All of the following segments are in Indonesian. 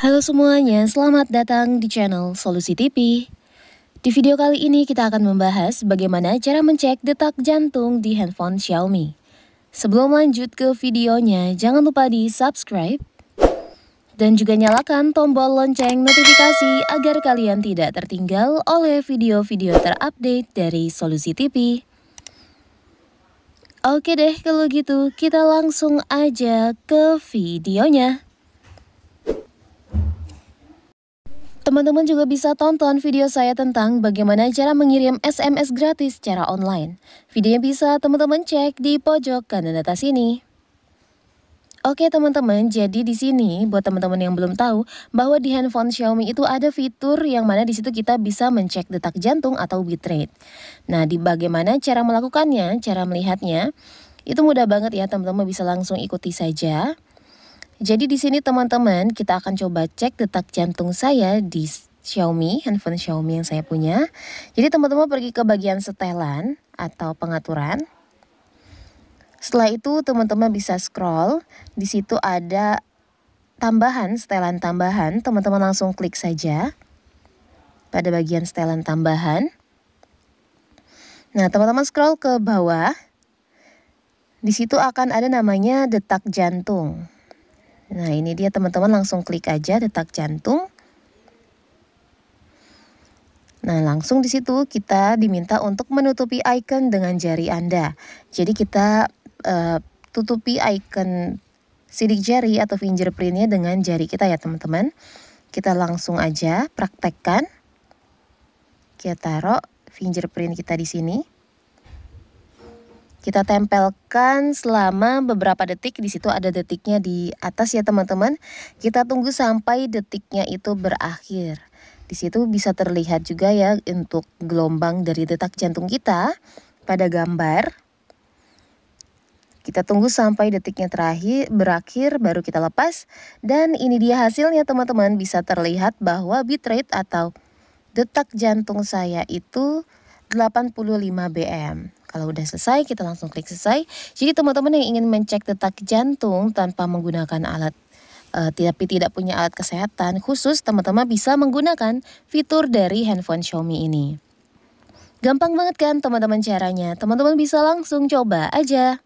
Halo semuanya, selamat datang di channel Solusi TV. Di video kali ini kita akan membahas bagaimana cara mencek detak jantung di handphone Xiaomi. Sebelum lanjut ke videonya, jangan lupa di subscribe dan juga nyalakan tombol lonceng notifikasi agar kalian tidak tertinggal oleh video-video terupdate dari Solusi TV. Oke deh kalau gitu kita langsung aja ke videonya. Teman-teman juga bisa tonton video saya tentang bagaimana cara mengirim SMS gratis secara online. Videonya bisa teman-teman cek di pojok kanan atas ini. Oke teman-teman, jadi di sini buat teman-teman yang belum tahu bahwa di handphone Xiaomi itu ada fitur yang mana di situ kita bisa mencek detak jantung atau beat rate. Nah, di bagaimana cara melakukannya, cara melihatnya, itu mudah banget ya teman-teman bisa langsung ikuti saja. Jadi di sini teman-teman kita akan coba cek detak jantung saya di Xiaomi, handphone Xiaomi yang saya punya. Jadi teman-teman pergi ke bagian setelan atau pengaturan. Setelah itu teman-teman bisa scroll, di situ ada tambahan, setelan tambahan, teman-teman langsung klik saja pada bagian setelan tambahan. Nah, teman-teman scroll ke bawah. Di situ akan ada namanya detak jantung. Nah ini dia teman-teman langsung klik aja detak jantung. Nah, langsung di situ kita diminta untuk menutupi icon dengan jari Anda. Jadi kita uh, tutupi icon sidik jari atau fingerprintnya dengan jari kita ya teman-teman. Kita langsung aja praktekkan. Kita taruh fingerprint kita di sini. Kita tempelkan selama beberapa detik, di situ ada detiknya di atas ya teman-teman. Kita tunggu sampai detiknya itu berakhir. Di situ bisa terlihat juga ya untuk gelombang dari detak jantung kita pada gambar. Kita tunggu sampai detiknya terakhir berakhir baru kita lepas dan ini dia hasilnya teman-teman bisa terlihat bahwa bitrate atau detak jantung saya itu 85 BM. Kalau udah selesai, kita langsung klik selesai. Jadi teman-teman yang ingin mencek detak jantung tanpa menggunakan alat eh, tapi tidak punya alat kesehatan khusus, teman-teman bisa menggunakan fitur dari handphone Xiaomi ini. Gampang banget kan teman-teman caranya? Teman-teman bisa langsung coba aja.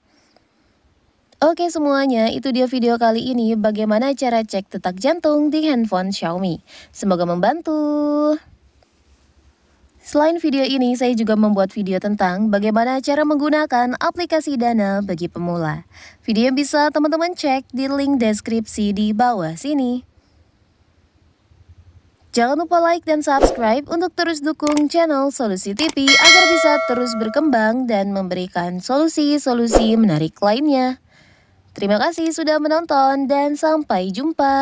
Oke semuanya, itu dia video kali ini bagaimana cara cek detak jantung di handphone Xiaomi. Semoga membantu. Selain video ini, saya juga membuat video tentang bagaimana cara menggunakan aplikasi Dana bagi pemula. Video bisa teman-teman cek di link deskripsi di bawah sini. Jangan lupa like dan subscribe untuk terus dukung channel Solusi TV agar bisa terus berkembang dan memberikan solusi-solusi menarik lainnya. Terima kasih sudah menonton dan sampai jumpa.